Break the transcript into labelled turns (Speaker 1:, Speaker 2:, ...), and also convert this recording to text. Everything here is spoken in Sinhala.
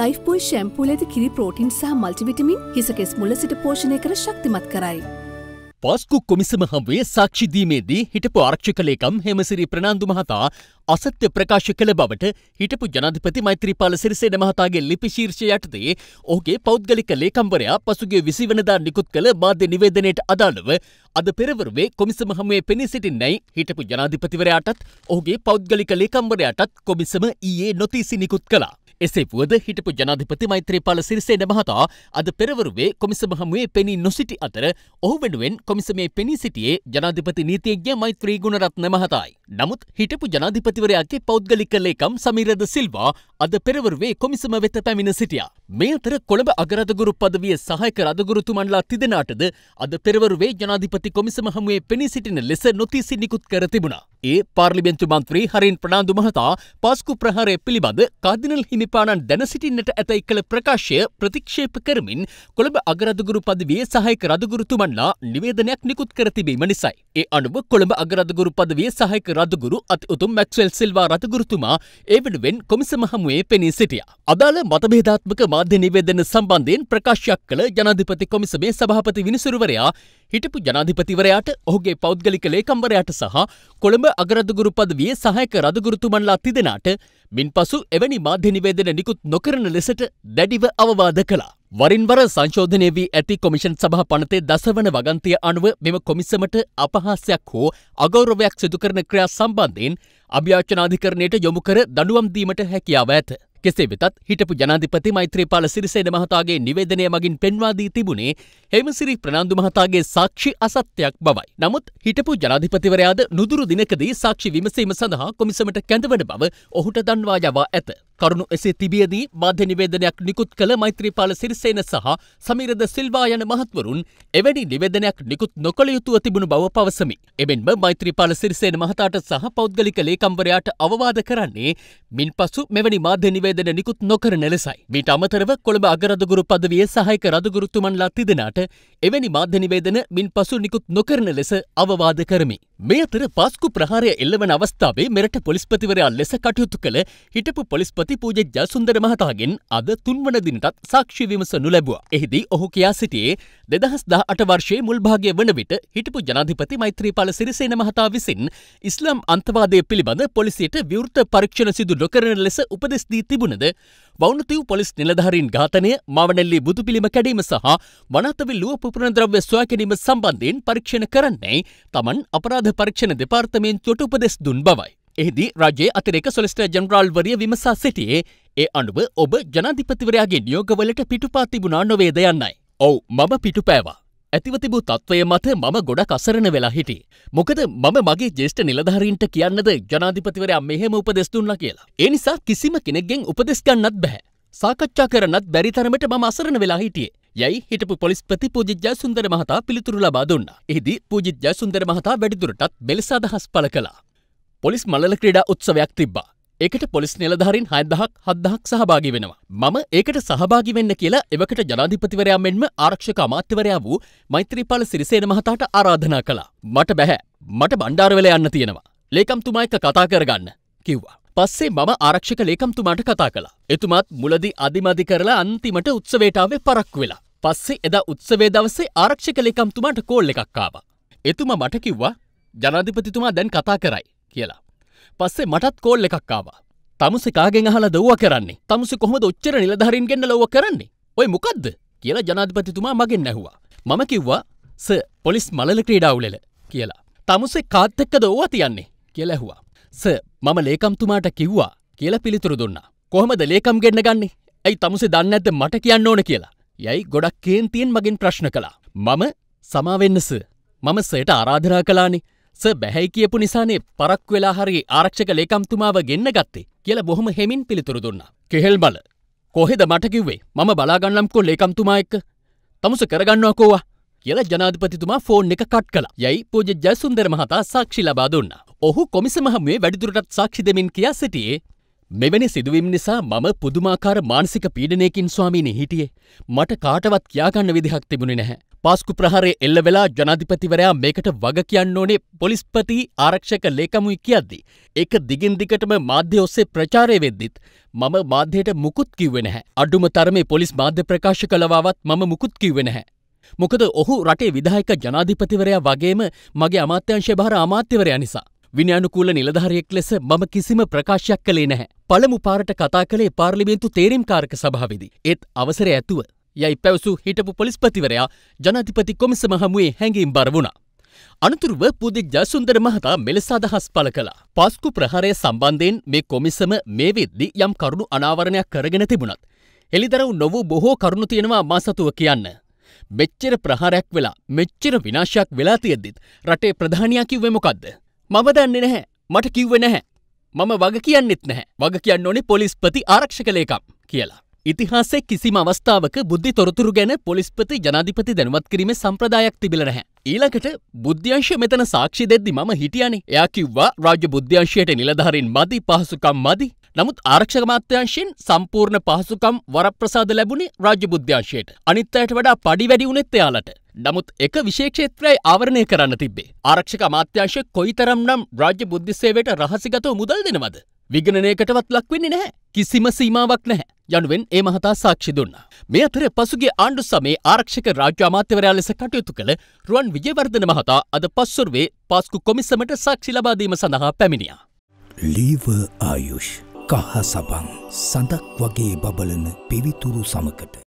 Speaker 1: ලයිෆ්බෝයි ශැම්පූල ඇති කිරි ප්‍රෝටින් සහ මල්ටිවිටමින් හිසකෙස් මුල සිට පෝෂණය කර ශක්තිමත් කරයි. පස්කු කොමිසම හමුවේ සාක්ෂිදීමේදී හිටපු ආරක්ෂක ලේකම් හෙමසිරි ප්‍රනාන්දු මහතා අසත්‍ය ප්‍රකාශ කළ බවට හිටපු ජනාධිපති මෛත්‍රීපාල සිරිසේන මහතාගේ ලිපි ශීර්ෂය යටතේ ඔහුගේ පෞද්ගලික ලේකම්වරයා පසුගේ විසිවනදා නිකුත් කළ මාධ්‍ය නිවේදනයට අදාළව අද පෙරවරුවේ කොමිසම හමුවේ පෙනී සිටින්නයි හිටපු ජනාධිපතිවරයාටත් ඔහුගේ පෞද්ගලික ලේකම්වරයාටත් කොමිසම ඊයේ නොතීසි නිකුත් කළා. එසේ වුවද හිටපු ජනාධිපති මෛත්‍රීපාල සිරිසේන මහතා අද පෙරවරුවේ කොමිසම හමුවේ පෙනී නොසිටි අතර ඔහු වෙනුවෙන් කොමිසමේ පෙනී සිටියේ ජනාධිපති නීතියඥ මෛත්‍රී ගුණරත්න මහතායි. නමුත් හිටපු ජනාධිපතිවරයාගේ පෞද්ගලික ලේකම් සමීරද සිල්වා අද පෙරවරුවේ කොමිසම වෙත පැමිණ සිටියා. මේ අතර කොළඹ අගරදගුරු පදවිය සහයක රදගුරුතුමන්ලා තිදෙනාටද අද පෙරවරුවේ ජනාධිපති කොමිසම හමුවේ පෙනී සිටින ලෙස නොතිසි නිකුත් කර තිබුණා. ඒ පාර්ලිමෙන්තු මන්ත්‍රී හරින් ප්‍රනාාන්දු මහතා පස්කු ප්‍රහරය පිළිබඳ කදිනල් හිමිපාණන් දැන සිටින්නට ඇතැයි කළ ප්‍රකාශය ප්‍රතික්ෂේප කරමින් කොළඹ අගරදගුරු පදවිය සහයක රදගුරුතුමන්ලා නිවේදනයක් නිකුත් කරතිබීම නිසයි. ඒ අනුව කොළඹ අගරදගුරු පදවිය සහයක රදගුරු අත් උතුම් මැක්ස්වල් සිල්වා රතගුරුතුමා ඒ වෙනුවෙන් කොමිසම හමුවේ පෙනී සිටිය. අදාළ මතභේධාත්මක මාධ්‍ය නිවේදන සම්බන්ධයෙන් ප්‍රකාශයක් කළ ජනාධිපති කොමිසමේ සභාපති විනිසුරුවරයා හිටපු ජනාධිපතිවරයාට ඔහුගේ පෞද්ගලික ලේකම්වරයාට සහ කොළඹ අගරදගුරු පදවිය සහයක රදගුරුතුමන්ලා තිදෙනට මින් පසු එවැනි මාධ්‍ය නිවේදන නිකුත් නොකරන ලෙසට දැඩිව අවවාද කළා. වරින්වර සංශෝධනය වී ඇති කොමිෂන් සභහ පනතේ දසවන වගන්තය අනුව මෙම කොමිසමට අපහාසයක් හෝ අගෞරවයක් සිදුකරන ක්‍රියා සම්බන්ධයෙන් අභ්‍යාචනාධිකරණයට යොමු කර දඩුවම් දීමට හැකියාව ඇත. කෙසේ වෙතත් හිටපු ජනාධිපති මෛත්‍රීපාල සිරිසේන මහතාගේ නිවේදනය මගින් පෙන්වාදී තිබුණේ හෙමසිරි ප්‍රනාන්දු මහතාගේ සාක්ෂි අසත්‍යයක් බවයි. නමුත් හිටපු ජනාධිපතිවරයාද නුදුරු දිනකදී සාක්ෂි විමසීම සඳහා කොමිසමට කැඳවන බව ඔහුට දන්වා යවා ඇත. කරුණු එසේ තිබියදී මාධ්‍ය නිවේදනයක් නිකුත් කළ මෛත්‍රීපාල සිරිසේන සහ සමීරද සිල්වා යන මහත්වරුන් එවැනි නිවේදනයක් නිකුත් නොකළ යුතුව තිබුණු බව පවසමි. එමෙන්ම මෛත්‍රීපාල සිරිසේන මහතාට සහ පෞද්ගලික ලේකම්වරයාට අවවාද කරන්නේ මින් පසු මෙවැනි මාධ්‍ය නිවේදන නිකුත් නොකරන ලෙසයි. මීට අමතරව කොළඹ අගරදගුරු පදවිය සහයක රදගුරුතුමන්ලා තිදෙනට එවැනි මාධ්‍ය නිවේදන මින් පසු නිකුත් නොකරන ලෙස අවවාද කරමි. මේ අතර පස්කු ප්‍රහාරය එල්ලවන අවස්ථාවේ මෙරට පොලිස්පතිවරයා ලෙස කටයුතු කළ හිටපු පොලිස්පති පූජජ්ජා සුන්දර මහතාගෙන් අද තුන්වන දිනටත් සාක්ෂි විමසනු ලැබුවා. එහිදී ඔහු කියා සිටියේ දෙදහස් දහ අට වර්ෂයේ මුල්භාගය වන විට හිටපු ජනාධිපති මෛත්‍රීපාල සිරිසේන මහතා විසින් ඉස්ලාම් අන්තවාදය පිළිබඳ පොලිසියට විවෘත පරීක්ෂණ සිදු නොකරන ලෙස උපදෙස් දී තිබුණද වවුනතිව් පොලිස් නිලධාරීන් ඝාතනය මවනැල්ලි බුදු පිළිම කැඩීම සහ වනතවිල් ලුව පුපුරණ ද්‍රව්‍ය සොයා ගැනීම සම්බන්ධයෙන් පරීක්ෂණ කරන්නේ තමන් අපරාධ විරෝධ පරීක්ෂණ දෙපාර්තමේන්තුවට උපදෙස් දුන් බවයි. එහිදී රජයේ අතිරේක සොලිස්ටර් ජනරාල්වරිය විමසා සිටියේ ඒ අනුව ඔබ ජනාධිපතිවරයාගේ නියෝගවලට පිටුපා තිබුණා නොවේද යන්නයි. ඔව් මම පිටුපෑවා. ඇතිවතිබූ තත්ත්වය මත මම ගොඩක් අසරණ වෙලා හිටි. මොකද මම මගේ ජේෂ්ඨ නිලධහරින්ට කියන්නද ජනාධිපතිවරයා මෙහෙම උපදෙස් දුන්න කියලා. ඒ නිසා කිසිම කෙනෙක්ගෙන් උපදෙස් ගන්නත් බැහැ. සාකච්ඡා කරන්නත් බැරි තරමට මම අසරණ වෙලා හිටියේ. යැයි හිටපු පොලිස්පති පූජිත් ජයසුන්දර මහතා පිළිතුරු ලබා දුන්නා. එහිදී පූජිත් ජයසුන්දර මහතා වැඩිදුරටත් මෙලෙස අදහස් පළ කළා. පොලිස් මළල ක්‍රීඩා උත්සවයක් තිබ්බා. ඒකට පොලිස් නිලධාරින් හයදහක් හත්දහක් සහභාගි වෙනවා. මම ඒකට සහභාගි වෙන්න කියලා එවකට ජනාධිපතිවරයා මෙන්ම ආරක්ෂක අමාත්‍යවරයා වූ මෛත්‍රීපාල සිරිසේන මහතාට ආරාධනා කළා. මට බැහැ. මට බණ්ඩාරවෙල යන්න තියෙනවා. ලේකම්තුමා එක්ක කතා කරගන්න කිව්වා. පස්සේ මම ආරක්ෂක ලේකම්තුමාට කතා කළා. එතුමාත් මුලදි අධිමදි කරලා අන්තිමට උත්සවේටාවේ පරක්කු වෙලා. පස්සේ එදා උත්සවේ දවසේ ආරක්ෂක ලේකම්තුමාට කෝල් එකක් ආවා. එතුමා මට කිව්වා ජනාධිපතිතුමා දැන් කතා කරයි කියලා. පස්සේ මටත් කෝල් එකක් ආවා. තමුසේ කාගෙන් අහලා දව්ව කරන්නේ? තමුසේ කොහොමද ඔච්චර නිලධාරීන්ගෙන් ලව්ව කරන්නේ? ඔය මොකද්ද? කියලා ජනාධිපතිතුමා මගෙන් ඇහුවා. මම කිව්වා ස පොලිස් මලල ක්‍රීඩා උලෙල කියලා. තමුසේ කාත් එක්කද ඕවා තියන්නේ කියලා ඇහුවා. ස මම ලේකම්තුමාට කිව්වා කියලා පිළිතුරු දුන්න. කොහොමද ලේකම් ගෙන්න්න ගන්නේ ඇයි තමුසේ දන්න ඇද මට කියන්න ඕන කියලා යැයි ගොඩක් කේන්තියෙන් මගින් ප්‍රශ්න කලා. මම සමාවෙන්නස මම සයට ආරාධනා කලානේ ස බැහැයි කියපු නිසානේ පරක් වෙලා හරි ආරක්ෂක ලේකම්තුමාව ගෙන්න්න ගත්තේ කියලා බොහොම හෙමින් පිළිතුරු දුන්න. කෙහෙල් බල කොහෙද මටකිව්වේ මම බලාගන්නම්කෝ ලේකම්තුමා එක්ක තමුස කරගන්නවා කෝවා කියල ජනාධපතිතුමා ෆෝන් එක කට් කළ යයි පූජ ජයසුන්දර මහතා සාක්ෂි ලබා දුන්න. ඔහු කොමිසමහමුවේ වැඩිදුරටත් සාක්ෂි දෙමින් කියා සිටියේ මෙවැනි සිදුවීම් නිසා මම පුදුමාකාර මානසික පීඩනයකින් ස්වාමීනි හිටියේ. මට කාටවත් කියාගන්න විදිහක් තිබුණේ නැහැ. පාස්කු ප්‍රහරය එල්ල වෙලා ජනාධිපතිවරයා මේකට වග කියන්න ඕනේ පොලිස්පති ආරක්ෂක ලේකමුයි කියද්දි. ඒක දිගින් දිගටම මාධ්‍ය ඔස්සේ ප්‍රචාරය වෙද්දිත් මම මාධ්‍යයට මුකුත් කිව්වෙ නැහැ. අඩුම තරමේ පොලිස් මාධ්‍ය ප්‍රකාශ කළවාවත් මම මුකුත් කිව්වෙ නැහැ. මොකද ඔහු රටේ විධායක ජනාධිපතිවරයා වගේම මගේ අමාත්‍යංශය භාර අමාත්‍යවරයා නිසා. විනයානුකූල නිලධාරයෙක් ලෙස මම කිසිම ප්‍රකාශයක් කළේ නැහැ. පළමු පාරට කතා කළේ පාර්ලිමේන්තු තේරීම්කාරක සභාවේදී. ඒත් අවසරය ඇතුව යයි පැවසූ හිටපු පොලිස්පතිවරයා ජනාධිපති කොමිසම හමුවේ හැඟීම් බර වුණා. අනතුරුව පුදි ජයසුන්දර මහතා මෙලෙස අදහස් පළ කළා. පස්කු ප්‍රහරය සම්බන්ධයෙන් මේ කොමිසම මේ වෙද්දි යම් කරුණු අනාවරණයක් කරගෙන තිබුණත්. එළිදරව් නොවූ බොහෝ කරුණු තියෙනවා මා සතුව කියන්න. මෙච්චර ප්‍රහාරයක් වෙලා මෙච්චර විනාශයක් වෙලා තියෙද්දිත් රටේ ප්‍රධානයා කිව්වේ මොකක්ද. මම දන්නේ නැහැ මට කිව්වේ නැහැ. මම වග කියන්නෙත් නැහැ වග කියන්න ඕනේ පොලිස්පති ආරක්ෂක ලේකම් කියලා. ඉතිහාසේ කිසිම අවස්ථාවක බුද්ධි තොරතුරු ගැන පොලිස්පති ජනාධිපති දැනුවත් කිරීම සම්ප්‍රදායක් තිබිල නැහැ. ඊළඟට බුද්ධ්‍යංශ මෙතන සාක්ෂි දෙද්දි මම හිටියනේ එයා කිව්වා රාජ්‍ය බුද්ධ්‍යංශයට නිලධාරින් මදි පහසුකම් මදි නමුත් ආරක්ෂක මාත්‍යංශයෙන් සම්පූර්ණ පහසුකම් වරප්‍රසාද ලැබුණේ රාජ්‍ය බුද්ධ්‍යංශයට. අනිත් අයට වඩා පඩි වැඩි වුණෙත් එයාලට. නමුත් එක විශේක්ෂේත්‍රයි ආවරණය කරන්න තිබේ. ආරක්ෂක අමාත්‍යංශය කොයිතරම් නම් රාජ්‍ය බුද්ධිසේවයට රහසිගතව මුදල් දෙනවද. විගණනයකටවත් ලක්වෙන්නේ නැහැ. කිසිම සීමාවක් නැහැ. යනුවෙන් ඒ මහතා සාක්ෂි දුන්නා. මේ අතර පසුගේ ආණ්ඩු සමයේ ආරක්ෂක රාජ්‍ය අමාත්‍යවරයා ලෙස කටයුතු කළ රුවන් විජේවර්ධන මහතා අද පස්වරුවේ පාස්කු කොමිසමට සාක්ෂි ලබා දීම සඳහා පැමිණියා. ලීව ආයුෂ් කහ සබන් සඳක් වගේ බබලන පිවිතුරු සමකට